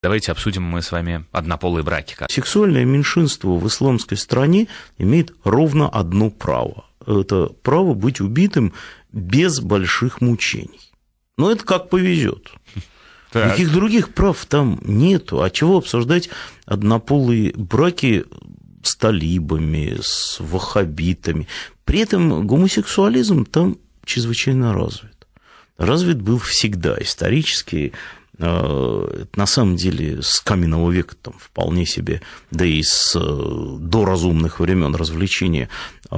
Давайте обсудим мы с вами однополые браки. Сексуальное меньшинство в исламской стране имеет ровно одно право. Это право быть убитым без больших мучений. Но это как повезет. Никаких других прав там нету. А чего обсуждать однополые браки с талибами, с ваххабитами? При этом гомосексуализм там чрезвычайно развит. Развит был всегда исторически, Э, на самом деле с каменного века там вполне себе, да и с э, доразумных времен развлечения э,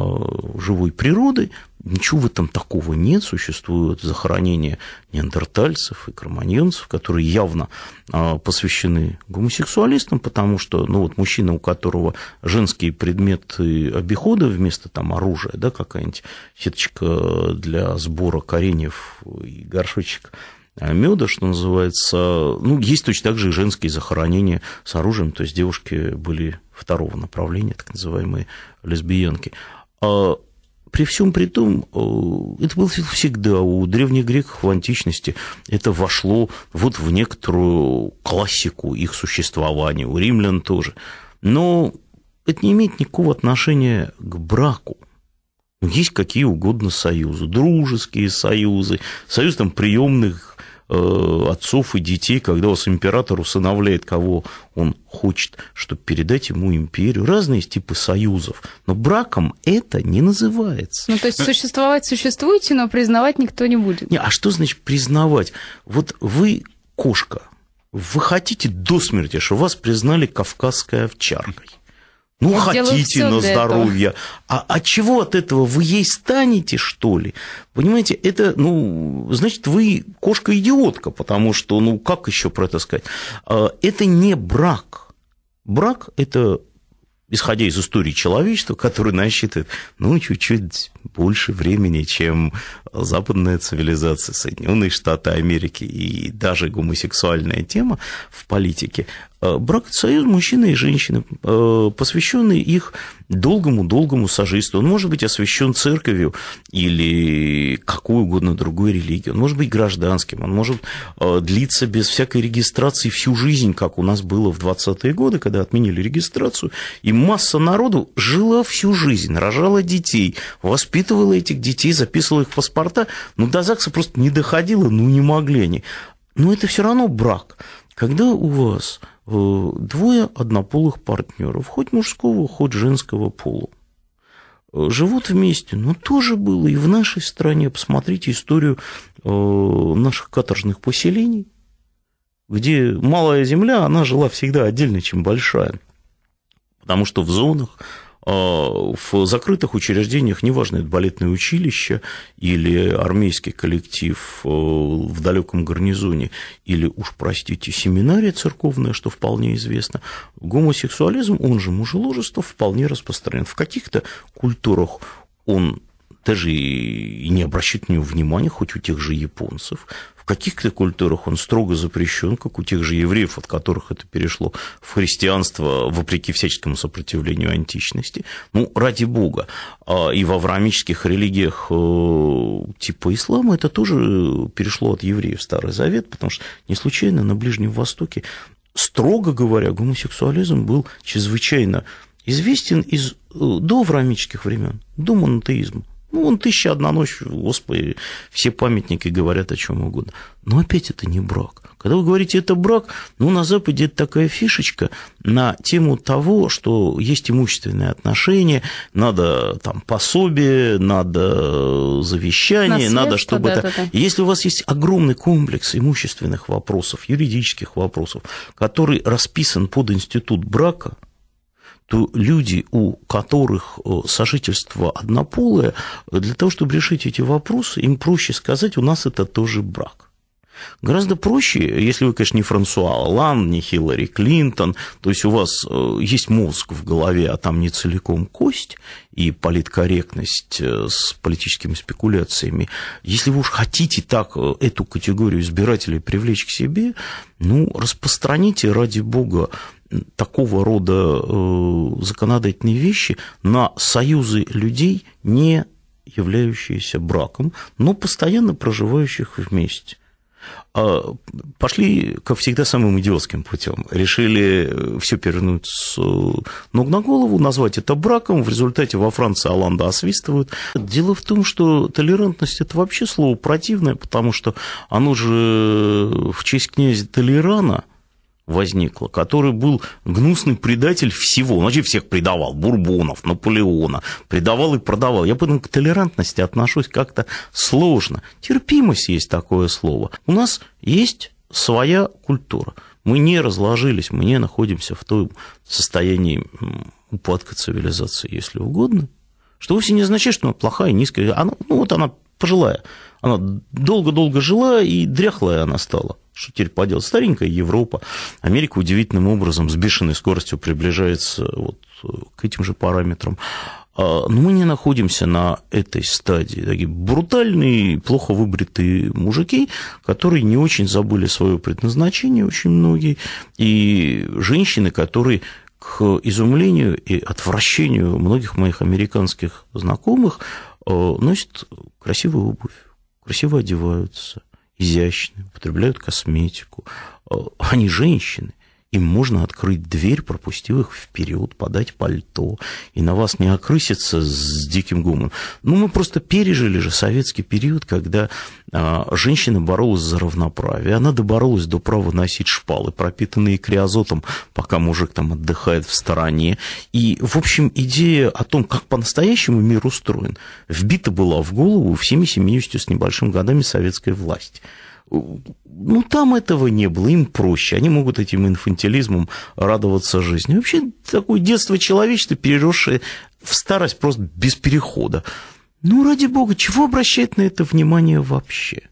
живой природы, ничего в этом такого нет, существуют захоронения неандертальцев и кроманьонцев, которые явно посвящены гомосексуалистам, потому что, ну вот мужчина, у которого женские предметы обихода вместо там оружия, да, какая-нибудь сеточка для сбора кореньев и горшочек – а меда, что называется. Ну, есть точно так же и женские захоронения с оружием, то есть девушки были второго направления, так называемые лесбиянки. А при всем при том, э, это было всегда у древних греков в античности, это вошло вот в некоторую классику их существования, у римлян тоже. Но это не имеет никакого отношения к браку. Есть какие угодно союзы, дружеские союзы, союз там приемных Э, отцов и детей, когда у вас император усыновляет кого он хочет, чтобы передать ему империю. Разные типы союзов, но браком это не называется. Ну, то есть существовать существуете, но признавать никто не будет. Не, а что значит признавать? Вот вы кошка, вы хотите до смерти, чтобы вас признали кавказской овчаркой. Ну, я хотите на здоровье. А, а чего от этого? Вы ей станете, что ли? Понимаете, это, ну, значит, вы кошка-идиотка, потому что, ну, как еще про это сказать? А, это не брак. Брак – это, исходя из истории человечества, который насчитывает, ну, чуть-чуть больше времени, чем западная цивилизация, Соединенные Штаты Америки и даже гомосексуальная тема в политике. Э, Брак – союз мужчины и женщины, э, посвященный их долгому-долгому сожительству. Он может быть освящен церковью или какой угодно другой религией, он может быть гражданским, он может э, длиться без всякой регистрации всю жизнь, как у нас было в 20-е годы, когда отменили регистрацию, и масса народу жила всю жизнь, рожала детей, воспитывала воспитывала этих детей, записывала их в паспорта. но до ЗАГСа просто не доходило, ну, не могли они. Но это все равно брак. Когда у вас э, двое однополых партнеров, хоть мужского, хоть женского пола, э, живут вместе, но ну, тоже было и в нашей стране. Посмотрите историю э, наших каторжных поселений, где малая земля, она жила всегда отдельно, чем большая, потому что в зонах а, в закрытых учреждениях, неважно, это балетное училище или армейский коллектив э, в далеком гарнизоне, или, уж простите, семинария церковная, что вполне известно, гомосексуализм, он же мужеложество, вполне распространен. В каких-то культурах он даже и не обращают на него внимания, хоть у тех же японцев. В каких-то культурах он строго запрещен, как у тех же евреев, от которых это перешло в христианство, вопреки всяческому сопротивлению античности. Ну, ради бога. А, и в авраамических религиях э, типа ислама это тоже перешло от евреев в Старый Завет, потому что не случайно на Ближнем Востоке, строго говоря, гомосексуализм был чрезвычайно известен из, э, до авраамических времен, до монотеизма. Ну, он «Тысяча одна ночь», господи, все памятники говорят о чем угодно. Но опять это не брак. Когда вы говорите «это брак», ну, на Западе это такая фишечка на тему того, что есть имущественные отношения, надо там пособие, надо завещание, надо чтобы да, это... Да, да. Если у вас есть огромный комплекс имущественных вопросов, юридических вопросов, который расписан под институт брака – то люди, у которых э, сожительство однополое, для того, чтобы решить эти вопросы, им проще сказать, у нас это тоже брак. Гораздо проще, если вы, конечно, не Франсуа Лан, не Хиллари Клинтон, то есть у вас э, есть мозг в голове, а там не целиком кость, и политкорректность э, с политическими спекуляциями. Если вы уж хотите так э, эту категорию избирателей привлечь к себе, ну, распространите, ради бога, такого рода законодательные вещи на союзы людей, не являющиеся браком, но постоянно проживающих вместе. А, пошли, как всегда, самым идиотским путем. Решили э, все перевернуть с э, ног на голову, назвать это браком. В результате во Франции Оланда освистывают. Дело в том, что толерантность – это вообще слово противное, потому что оно же э, в честь князя Толерана – возникла, который был гнусный предатель всего, он вообще всех предавал, Бурбонов, Наполеона, предавал и продавал. Я поэтому к толерантности отношусь как-то сложно. Терпимость есть такое слово. У нас есть своя культура. Мы не разложились, мы не находимся в том состоянии упадка цивилизации, если угодно, что вовсе не означает, что она плохая, низкая. Она, ну, вот она пожилая. Она долго-долго жила, и дряхлая она стала. Что теперь поделать? Старенькая Европа. Америка удивительным образом с бешеной скоростью приближается вот э, к этим же параметрам. А, но мы не находимся на этой стадии. Такие брутальные, плохо выбритые мужики, которые не очень забыли свое предназначение, очень многие, и женщины, которые к изумлению и отвращению многих моих американских знакомых э, носят красивую обувь, красиво одеваются, изящны, употребляют косметику. Э, они женщины. Им можно открыть дверь, пропустив их вперед, подать пальто, и на вас не окрысится с диким гумом. Ну, мы просто пережили же советский период, когда а, женщина боролась за равноправие. Она доборолась до права носить шпалы, пропитанные криозотом, пока мужик там отдыхает в стороне. И, в общем, идея о том, как по-настоящему мир устроен, вбита была в голову всеми 70 с небольшим годами советской власти ну, там этого не было, им проще. Они могут этим инфантилизмом радоваться жизни. Вообще, такое детство человечества, переросшее в старость просто без перехода. Ну, ради бога, чего обращать на это внимание вообще?